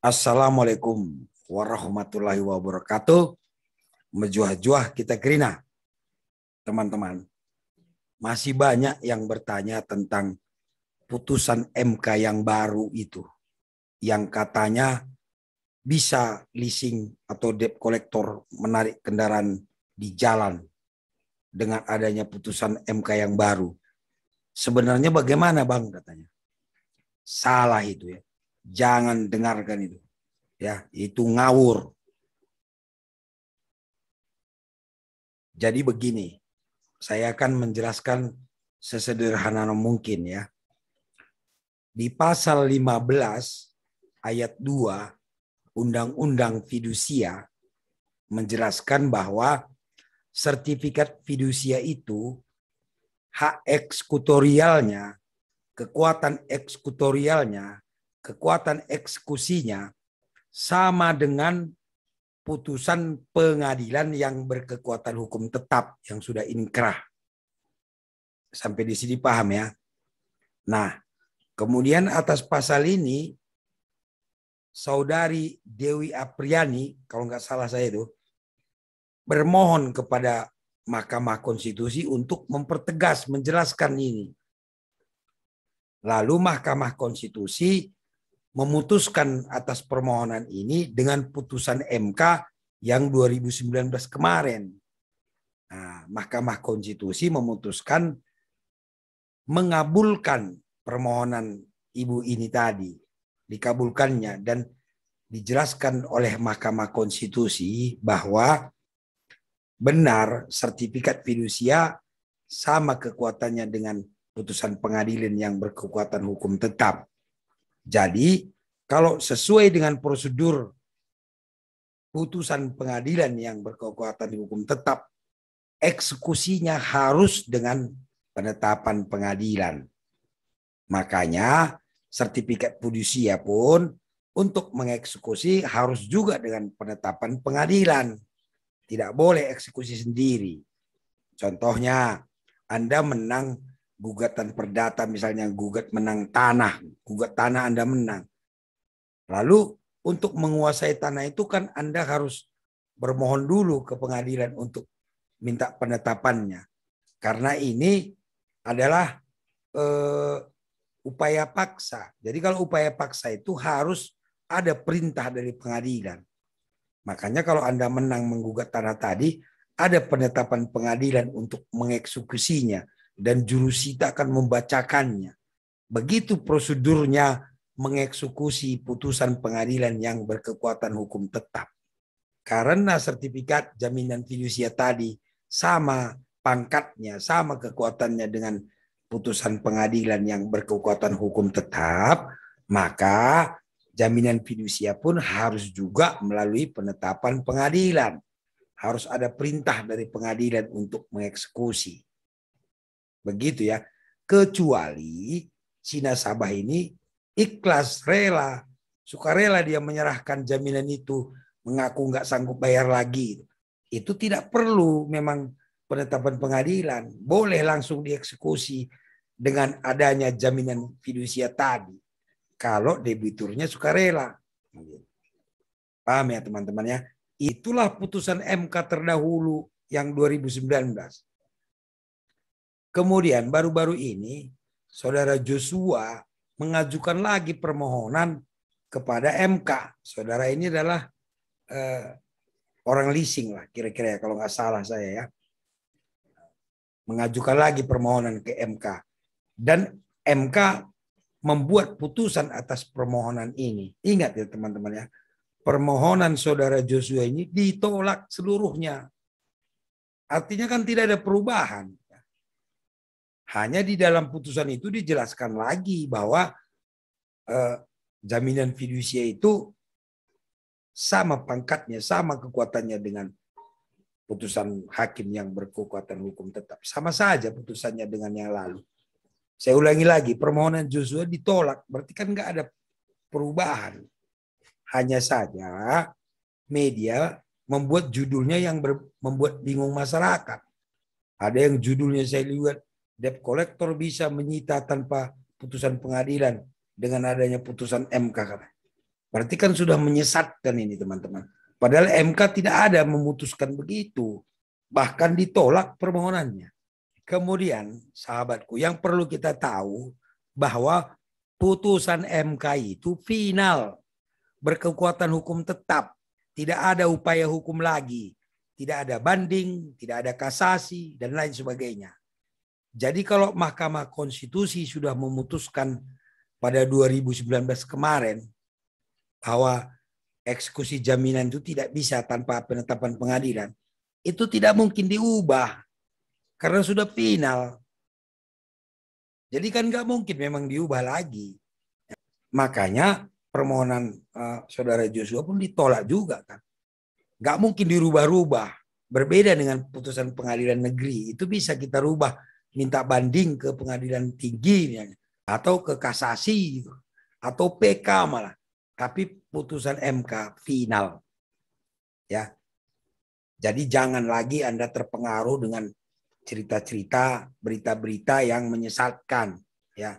Assalamualaikum warahmatullahi wabarakatuh. Mejuah-juah kita kerina. Teman-teman, masih banyak yang bertanya tentang putusan MK yang baru itu. Yang katanya bisa leasing atau debt collector menarik kendaraan di jalan dengan adanya putusan MK yang baru. Sebenarnya bagaimana Bang katanya? Salah itu ya Jangan dengarkan itu. Ya, itu ngawur. Jadi begini, saya akan menjelaskan sesederhana mungkin ya. Di pasal 15 ayat 2 Undang-Undang Fidusia menjelaskan bahwa sertifikat fidusia itu hak eksekutorialnya, kekuatan eksekutorialnya kekuatan eksekusinya sama dengan putusan pengadilan yang berkekuatan hukum tetap yang sudah inkrah. Sampai di sini paham ya. Nah, kemudian atas pasal ini saudari Dewi Apriani, kalau nggak salah saya itu, bermohon kepada Mahkamah Konstitusi untuk mempertegas, menjelaskan ini. Lalu Mahkamah Konstitusi memutuskan atas permohonan ini dengan putusan MK yang 2019 kemarin. Nah, Mahkamah Konstitusi memutuskan mengabulkan permohonan ibu ini tadi, dikabulkannya dan dijelaskan oleh Mahkamah Konstitusi bahwa benar sertifikat fidusia sama kekuatannya dengan putusan pengadilan yang berkekuatan hukum tetap. Jadi kalau sesuai dengan prosedur putusan pengadilan yang berkekuatan hukum tetap, eksekusinya harus dengan penetapan pengadilan. Makanya sertifikat fidusia pun untuk mengeksekusi harus juga dengan penetapan pengadilan. Tidak boleh eksekusi sendiri. Contohnya, Anda menang gugatan perdata misalnya gugat menang tanah, gugat tanah Anda menang. Lalu untuk menguasai tanah itu kan Anda harus bermohon dulu ke pengadilan untuk minta penetapannya. Karena ini adalah eh, upaya paksa. Jadi kalau upaya paksa itu harus ada perintah dari pengadilan. Makanya kalau Anda menang menggugat tanah tadi, ada penetapan pengadilan untuk mengeksekusinya dan jurusita akan membacakannya. Begitu prosedurnya mengeksekusi putusan pengadilan yang berkekuatan hukum tetap. Karena sertifikat jaminan fidusia tadi sama pangkatnya, sama kekuatannya dengan putusan pengadilan yang berkekuatan hukum tetap, maka jaminan fidusia pun harus juga melalui penetapan pengadilan. Harus ada perintah dari pengadilan untuk mengeksekusi. Begitu ya. Kecuali si nasabah ini ikhlas, rela, suka rela dia menyerahkan jaminan itu, mengaku nggak sanggup bayar lagi. Itu tidak perlu memang penetapan pengadilan. Boleh langsung dieksekusi dengan adanya jaminan fidusia tadi. Kalau debiturnya suka rela Paham ya teman-teman ya? Itulah putusan MK terdahulu yang 2019. Kemudian baru-baru ini saudara Joshua mengajukan lagi permohonan kepada MK. Saudara ini adalah eh, orang leasing lah kira-kira ya kalau nggak salah saya ya. Mengajukan lagi permohonan ke MK. Dan MK membuat putusan atas permohonan ini. Ingat ya teman-teman ya. Permohonan saudara Joshua ini ditolak seluruhnya. Artinya kan tidak ada perubahan. Hanya di dalam putusan itu dijelaskan lagi bahwa eh, jaminan fidusia itu sama pangkatnya, sama kekuatannya dengan putusan hakim yang berkekuatan hukum tetap. Sama saja putusannya dengan yang lalu. Saya ulangi lagi, permohonan Joshua ditolak. Berarti kan nggak ada perubahan. Hanya saja media membuat judulnya yang membuat bingung masyarakat. Ada yang judulnya saya lihat debt kolektor bisa menyita tanpa putusan pengadilan dengan adanya putusan MK. Berarti kan sudah menyesatkan ini teman-teman. Padahal MK tidak ada memutuskan begitu. Bahkan ditolak permohonannya. Kemudian sahabatku yang perlu kita tahu bahwa putusan MK itu final. Berkekuatan hukum tetap. Tidak ada upaya hukum lagi. Tidak ada banding, tidak ada kasasi, dan lain sebagainya jadi kalau Mahkamah Konstitusi sudah memutuskan pada 2019 kemarin bahwa eksekusi jaminan itu tidak bisa tanpa penetapan pengadilan, itu tidak mungkin diubah karena sudah final. Jadi kan nggak mungkin memang diubah lagi. Makanya permohonan uh, saudara Joshua pun ditolak juga kan. Nggak mungkin dirubah-rubah. Berbeda dengan putusan pengadilan negeri, itu bisa kita rubah minta banding ke pengadilan tinggi atau ke kasasi gitu, atau PK malah. Tapi putusan MK final. Ya. Jadi jangan lagi Anda terpengaruh dengan cerita-cerita, berita-berita yang menyesatkan, ya.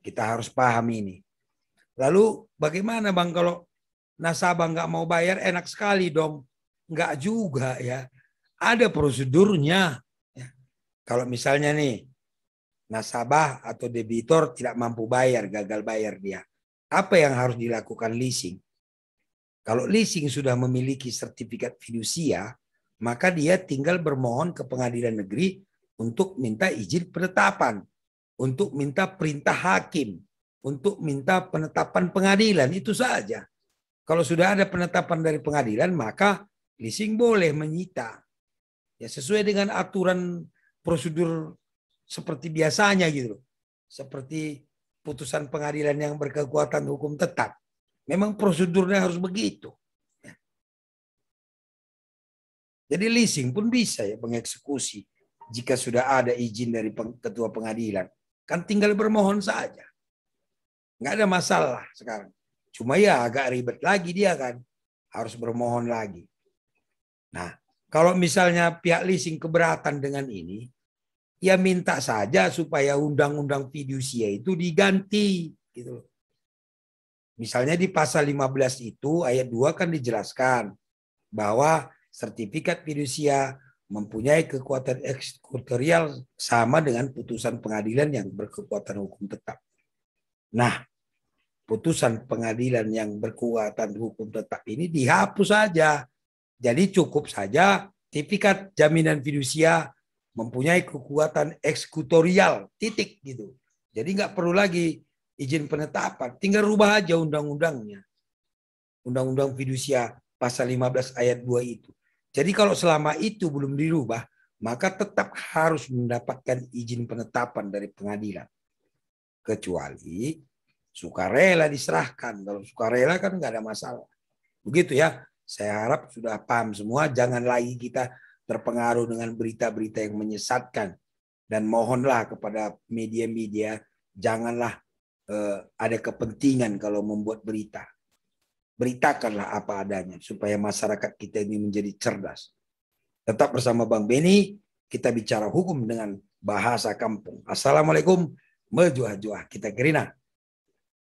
Kita harus paham ini. Lalu bagaimana Bang kalau nasabah nggak mau bayar enak sekali dong? Nggak juga ya. Ada prosedurnya kalau misalnya nih, nasabah atau debitor tidak mampu bayar, gagal bayar dia. Apa yang harus dilakukan leasing? Kalau leasing sudah memiliki sertifikat fidusia, maka dia tinggal bermohon ke pengadilan negeri untuk minta izin penetapan, untuk minta perintah hakim, untuk minta penetapan pengadilan, itu saja. Kalau sudah ada penetapan dari pengadilan, maka leasing boleh menyita. Ya sesuai dengan aturan prosedur seperti biasanya gitu Seperti putusan pengadilan yang berkekuatan hukum tetap. Memang prosedurnya harus begitu. Ya. Jadi leasing pun bisa ya mengeksekusi jika sudah ada izin dari ketua pengadilan. Kan tinggal bermohon saja. Nggak ada masalah sekarang. Cuma ya agak ribet lagi dia kan. Harus bermohon lagi. Nah, kalau misalnya pihak leasing keberatan dengan ini, ya minta saja supaya undang-undang fidusia itu diganti gitu. Misalnya di pasal 15 itu ayat 2 kan dijelaskan bahwa sertifikat fidusia mempunyai kekuatan eksekutorial sama dengan putusan pengadilan yang berkekuatan hukum tetap. Nah, putusan pengadilan yang berkekuatan hukum tetap ini dihapus saja jadi cukup saja tipikat jaminan fidusia mempunyai kekuatan eksekutorial titik gitu. Jadi nggak perlu lagi izin penetapan, tinggal rubah aja undang-undangnya. Undang-undang fidusia pasal 15 ayat 2 itu. Jadi kalau selama itu belum dirubah, maka tetap harus mendapatkan izin penetapan dari pengadilan. Kecuali sukarela diserahkan. Kalau sukarela kan nggak ada masalah. Begitu ya. Saya harap sudah paham semua, jangan lagi kita terpengaruh dengan berita-berita yang menyesatkan. Dan mohonlah kepada media-media, janganlah eh, ada kepentingan kalau membuat berita. Beritakanlah apa adanya, supaya masyarakat kita ini menjadi cerdas. Tetap bersama Bang Beni, kita bicara hukum dengan bahasa kampung. Assalamualaikum, mejuah-juah kita gerinah.